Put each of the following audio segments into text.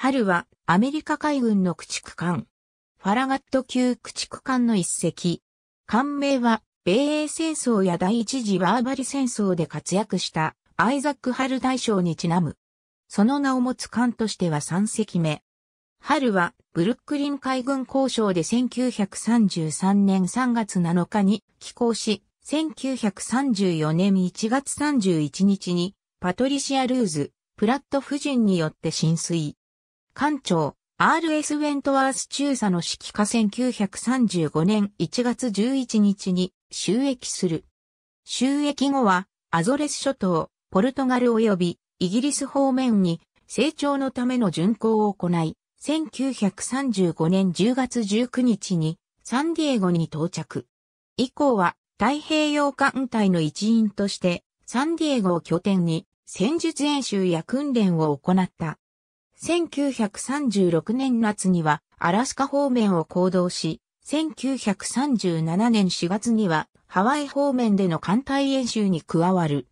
春はアメリカ海軍の駆逐艦。ファラガット級駆逐艦の一隻。艦名は米英戦争や第一次バーバリ戦争で活躍したアイザック・ハル大将にちなむ。その名を持つ艦としては3隻目。春はブルックリン海軍交渉で1933年3月7日に寄港し、1934年1月31日にパトリシア・ルーズ、プラット夫人によって浸水。艦長、R.S. ウェントワース中佐の指揮下1935年1月11日に収益する。収益後は、アゾレス諸島、ポルトガル及びイギリス方面に成長のための巡航を行い、1935年10月19日にサンディエゴに到着。以降は太平洋艦隊の一員としてサンディエゴを拠点に戦術演習や訓練を行った。1936年夏にはアラスカ方面を行動し、1937年4月にはハワイ方面での艦隊演習に加わる。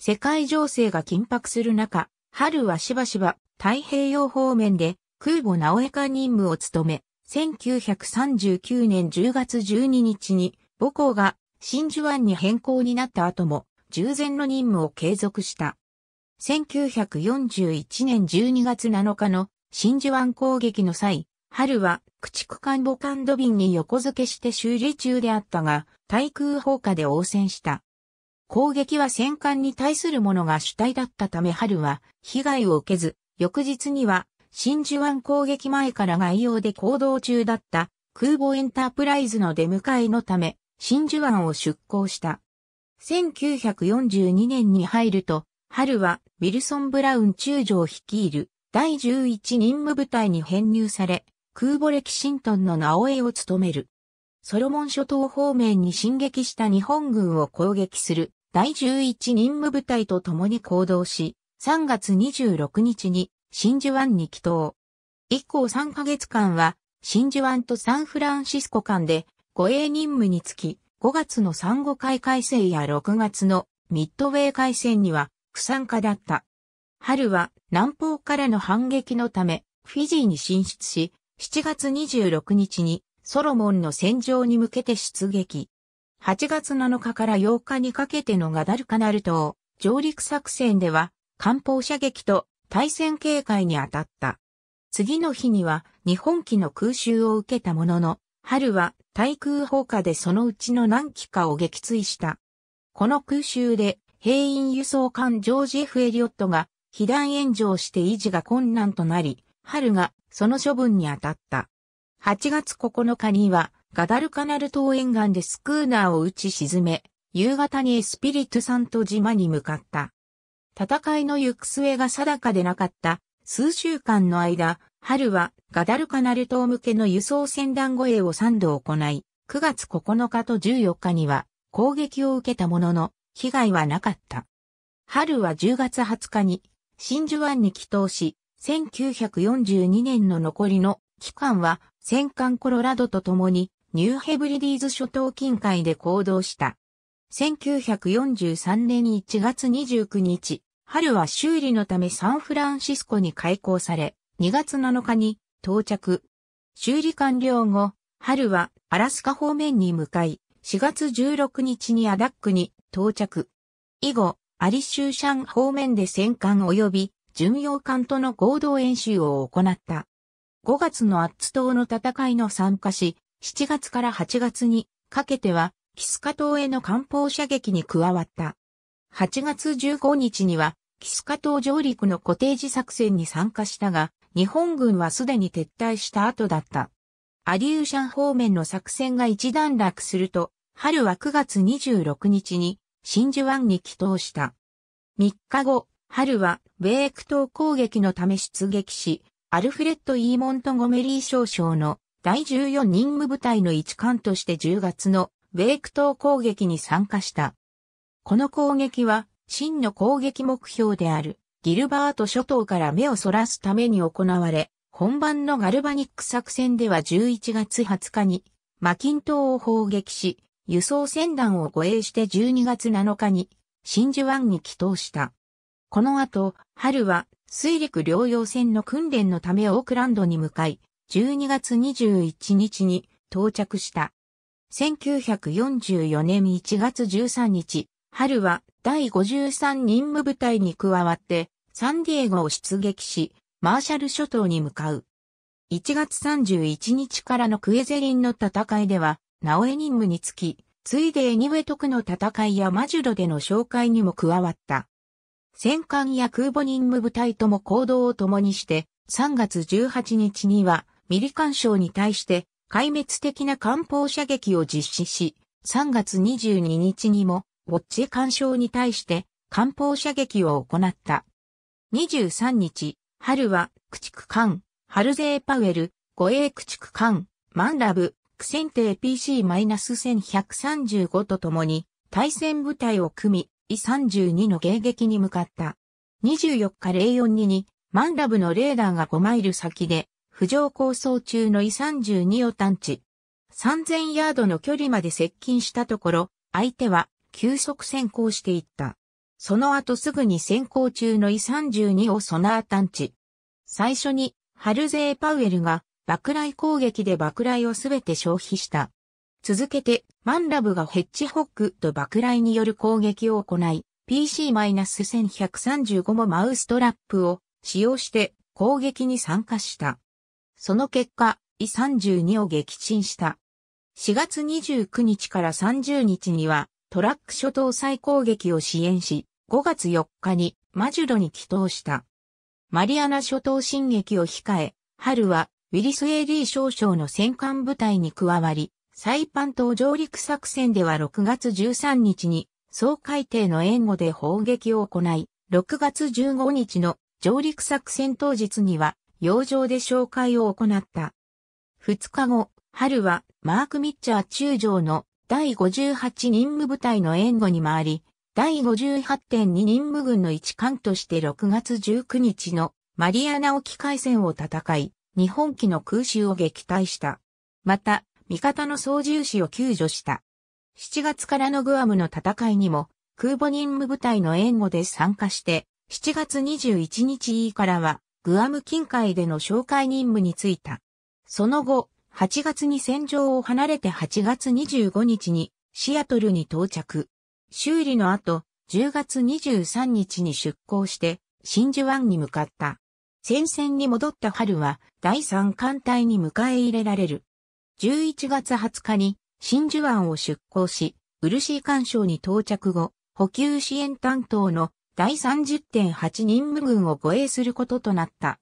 世界情勢が緊迫する中、春はしばしば太平洋方面で空母直江化任務を務め、1939年10月12日に母校が真珠湾に変更になった後も従前の任務を継続した。1941年12月7日の真珠湾攻撃の際、春は駆逐艦母艦土瓶に横付けして修理中であったが、対空砲火で応戦した。攻撃は戦艦に対するものが主体だったため春は被害を受けず、翌日には真珠湾攻撃前から外洋で行動中だった空母エンタープライズの出迎えのため、真珠湾を出港した。1942年に入ると、春はウィルソン・ブラウン中将率いる第11任務部隊に編入され、空母歴シントンの名江を務める。ソロモン諸島方面に進撃した日本軍を攻撃する第11任務部隊と共に行動し、3月26日に真珠湾に帰投。以降3ヶ月間は真珠湾とサンフランシスコ間で護衛任務につき、5月の産後海海戦や6月のミッドウェー海戦には不参加だった。春は南方からの反撃のため、フィジーに進出し、7月26日にソロモンの戦場に向けて出撃。8月7日から8日にかけてのガダルカナル島上陸作戦では、艦砲射撃と対戦警戒に当たった。次の日には日本機の空襲を受けたものの、春は対空砲火でそのうちの何機かを撃墜した。この空襲で兵員輸送艦ジョージ・ F・ エリオットが被弾炎上して維持が困難となり、春がその処分に当たった。8月9日にはガダルカナル島沿岸でスクーナーを撃ち沈め、夕方にエスピリトサント島に向かった。戦いの行く末が定かでなかった数週間の間、春はガダルカナル島向けの輸送船団護衛を3度行い、9月9日と14日には攻撃を受けたものの、被害はなかった。春は10月20日に真珠湾に帰島し、1942年の残りの期間は戦艦コロラドと共にニューヘブリディーズ諸島近海で行動した。1943年1月29日、春は修理のためサンフランシスコに開港され、2月7日に到着。修理完了後、春はアラスカ方面に向かい、4月16日にアダックに到着。以後、アリシューシャン方面で戦艦及び巡洋艦との合同演習を行った。5月のアッツ島の戦いの参加し、7月から8月にかけては、キスカ島への艦砲射撃に加わった。8月15日には、キスカ島上陸のコテージ作戦に参加したが、日本軍はすでに撤退した後だった。アリューシャン方面の作戦が一段落すると、春は9月26日に真珠湾に帰投した。3日後、春は米ク島攻撃のため出撃し、アルフレッド・イーモント・ゴメリー少将の第14任務部隊の一艦として10月の米ク島攻撃に参加した。この攻撃は真の攻撃目標であるギルバート諸島から目をそらすために行われ、本番のガルバニック作戦では11月20日にマキン島を砲撃し、輸送船団を護衛して12月7日に真珠湾に帰投した。この後、春は水陸両用船の訓練のためオークランドに向かい、12月21日に到着した。1944年1月13日、春は第53任務部隊に加わってサンディエゴを出撃し、マーシャル諸島に向かう。1月31日からのクエゼリンの戦いでは、直江任務につき、ついでエニウェトクの戦いやマジュロでの紹介にも加わった。戦艦や空母任務部隊とも行動を共にして、3月18日には、ミリ艦省に対して、壊滅的な艦砲射撃を実施し、3月22日にも、ウォッチ艦省に対して、艦砲射撃を行った。23日、春は、駆逐艦、ハルゼーパウエル、護衛駆逐艦、マンラブ、ク選 PC-1135 とともに、対戦部隊を組み、E32 の迎撃に向かった。24日04 2に、マンラブのレーダーが5マイル先で、浮上構想中の E32 を探知。3000ヤードの距離まで接近したところ、相手は急速先行していった。その後すぐに先行中の E32 をソナー探知。最初に、ハルゼー・パウエルが爆雷攻撃で爆雷をすべて消費した。続けて、マンラブがヘッジホックと爆雷による攻撃を行い、PC-1135 もマウストラップを使用して攻撃に参加した。その結果、E32 を撃沈した。4月29日から30日にはトラック諸島再攻撃を支援し、5月4日にマジュロに帰投した。マリアナ諸島進撃を控え、春はウィリス・エーリー少将の戦艦部隊に加わり、サイパン島上陸作戦では6月13日に総海底の援護で砲撃を行い、6月15日の上陸作戦当日には洋上で紹介を行った。2日後、春はマーク・ミッチャー中将の第58任務部隊の援護に回り、第58.2任務軍の一艦として6月19日のマリアナ沖海戦を戦い、日本機の空襲を撃退した。また、味方の操縦士を救助した。7月からのグアムの戦いにも、空母任務部隊の援護で参加して、7月21日からは、グアム近海での紹介任務に就いた。その後、8月に戦場を離れて8月25日にシアトルに到着。修理の後、10月23日に出港して真珠湾に向かった。戦線に戻った春は第三艦隊に迎え入れられる。11月20日に真珠湾を出港し、ー干渉に到着後、補給支援担当の第30.8任務軍を護衛することとなった。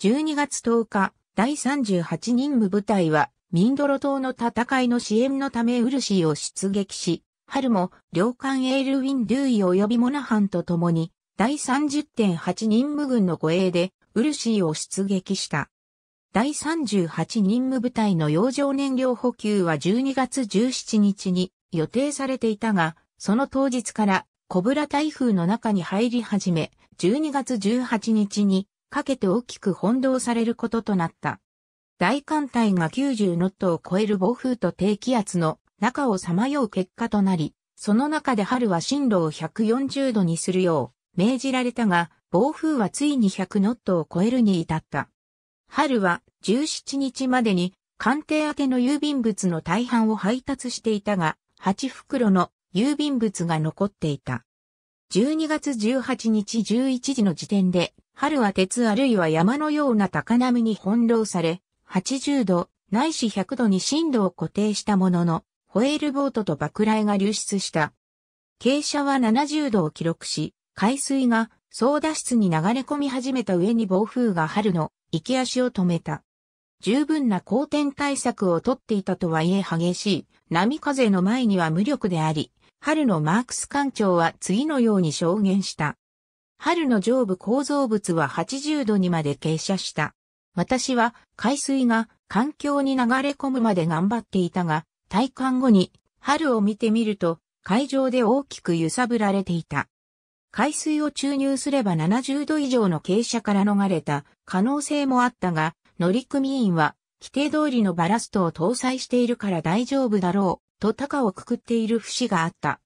12月10日、第38任務部隊は、ミンドロ島の戦いの支援のためウルシーを出撃し、春も両艦エールウィン・ドゥイ及びモナハンと共に、第30.8任務軍の護衛で、ウルシーを出撃した。第38任務部隊の洋上燃料補給は12月17日に予定されていたが、その当日からコブラ台風の中に入り始め、12月18日にかけて大きく翻弄されることとなった。大艦隊が90ノットを超える暴風と低気圧の中をさまよう結果となり、その中で春は進路を140度にするよう命じられたが、暴風はついに100ノットを超えるに至った。春は17日までに官邸宛ての郵便物の大半を配達していたが、8袋の郵便物が残っていた。12月18日11時の時点で、春は鉄あるいは山のような高波に翻弄され、80度、ないし100度に震度を固定したものの、ホエールボートと爆雷が流出した。傾斜は70度を記録し、海水が操舵室に流れ込み始めた上に暴風が春の行き足を止めた。十分な好転対策をとっていたとはいえ激しい波風の前には無力であり、春のマークス艦長は次のように証言した。春の上部構造物は80度にまで傾斜した。私は海水が環境に流れ込むまで頑張っていたが、体感後に春を見てみると海上で大きく揺さぶられていた。海水を注入すれば70度以上の傾斜から逃れた可能性もあったが、乗組員は規定通りのバラストを搭載しているから大丈夫だろうと高をくくっている節があった。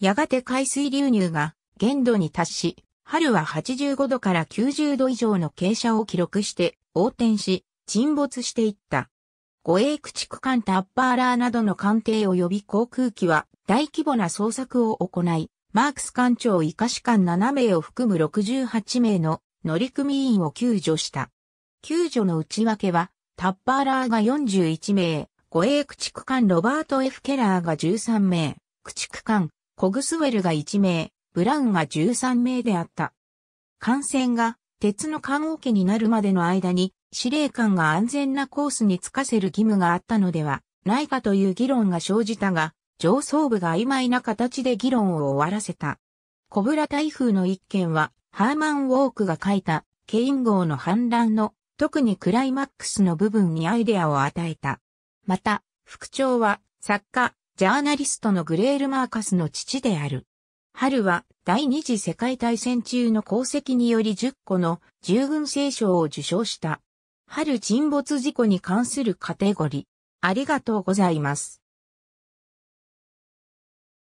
やがて海水流入が限度に達し、春は85度から90度以上の傾斜を記録して横転し、沈没していった。護衛駆逐艦タッパーラーなどの艦艇及び航空機は大規模な捜索を行い、マークス艦長医科士艦7名を含む68名の乗組員を救助した。救助の内訳は、タッパーラーが41名、護衛駆逐艦ロバート・ F・ ケラーが13名、駆逐艦コグスウェルが1名、ブラウンが13名であった。艦船が鉄の艦桶になるまでの間に司令官が安全なコースに着かせる義務があったのではないかという議論が生じたが、上層部が曖昧な形で議論を終わらせた。コブラ台風の一件は、ハーマン・ウォークが書いた、ケイン号の反乱の、特にクライマックスの部分にアイデアを与えた。また、副長は、作家、ジャーナリストのグレール・マーカスの父である。春は第二次世界大戦中の功績により10個の従軍聖賞を受賞した。春沈没事故に関するカテゴリー。ありがとうございます。